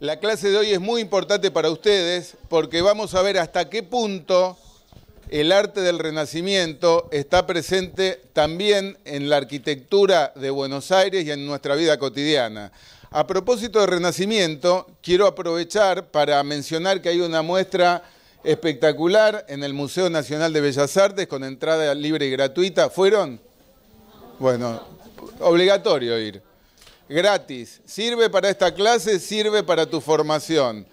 La clase de hoy es muy importante para ustedes porque vamos a ver hasta qué punto el arte del Renacimiento está presente también en la arquitectura de Buenos Aires y en nuestra vida cotidiana. A propósito de Renacimiento, quiero aprovechar para mencionar que hay una muestra espectacular en el Museo Nacional de Bellas Artes con entrada libre y gratuita. ¿Fueron? Bueno, obligatorio ir gratis. Sirve para esta clase, sirve para tu formación.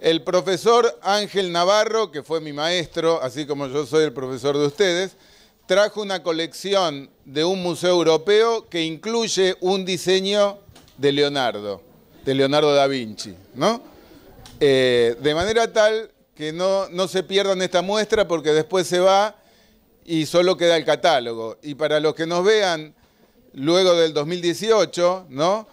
El profesor Ángel Navarro, que fue mi maestro, así como yo soy el profesor de ustedes, trajo una colección de un museo europeo que incluye un diseño de Leonardo, de Leonardo da Vinci, ¿no? Eh, de manera tal que no, no se pierdan esta muestra porque después se va y solo queda el catálogo. Y para los que nos vean luego del 2018, ¿no?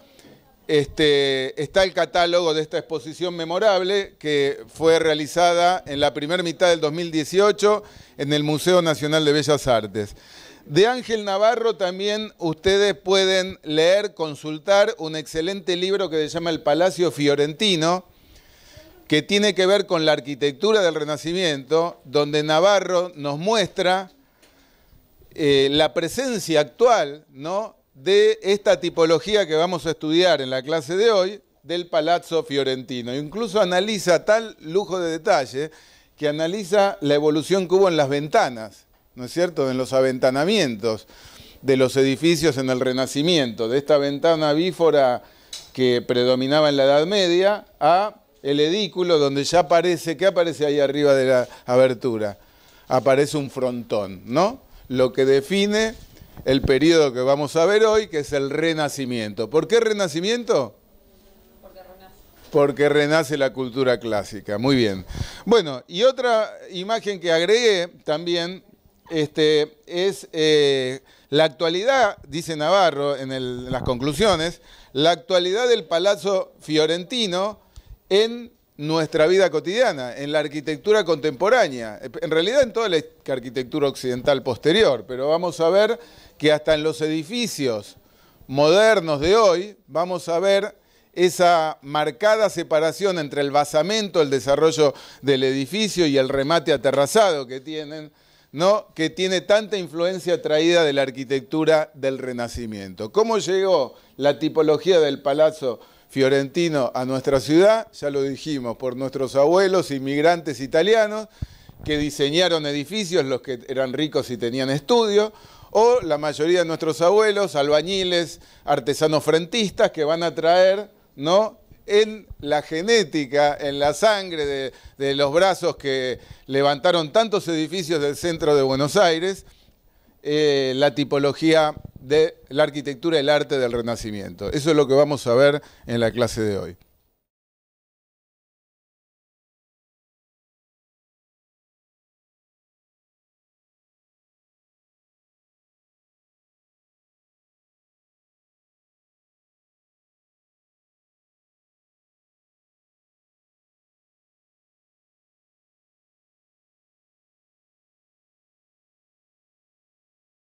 Este, está el catálogo de esta exposición memorable que fue realizada en la primera mitad del 2018 en el Museo Nacional de Bellas Artes. De Ángel Navarro también ustedes pueden leer, consultar un excelente libro que se llama El Palacio Fiorentino, que tiene que ver con la arquitectura del Renacimiento, donde Navarro nos muestra eh, la presencia actual ¿no? de esta tipología que vamos a estudiar en la clase de hoy del Palazzo Fiorentino. Incluso analiza tal lujo de detalle que analiza la evolución que hubo en las ventanas, ¿no es cierto?, en los aventanamientos de los edificios en el Renacimiento, de esta ventana bífora que predominaba en la Edad Media a el edículo donde ya aparece, ¿qué aparece ahí arriba de la abertura? Aparece un frontón, ¿no? Lo que define el periodo que vamos a ver hoy, que es el renacimiento. ¿Por qué renacimiento? Porque renace. la cultura clásica. Muy bien. Bueno, y otra imagen que agregué también este, es eh, la actualidad, dice Navarro en, en las conclusiones, la actualidad del Palazzo Fiorentino en nuestra vida cotidiana, en la arquitectura contemporánea, en realidad en toda la arquitectura occidental posterior, pero vamos a ver que hasta en los edificios modernos de hoy vamos a ver esa marcada separación entre el basamento, el desarrollo del edificio y el remate aterrazado que tienen, ¿no? que tiene tanta influencia traída de la arquitectura del Renacimiento. ¿Cómo llegó la tipología del Palacio? fiorentino a nuestra ciudad, ya lo dijimos, por nuestros abuelos, inmigrantes italianos, que diseñaron edificios, los que eran ricos y tenían estudio, o la mayoría de nuestros abuelos, albañiles, artesanos frentistas, que van a traer, ¿no? en la genética, en la sangre de, los brazos que levantaron tantos edificios del centro de Buenos Aires, eh, la tipología de la arquitectura y el arte del Renacimiento. Eso es lo que vamos a ver en la clase de hoy.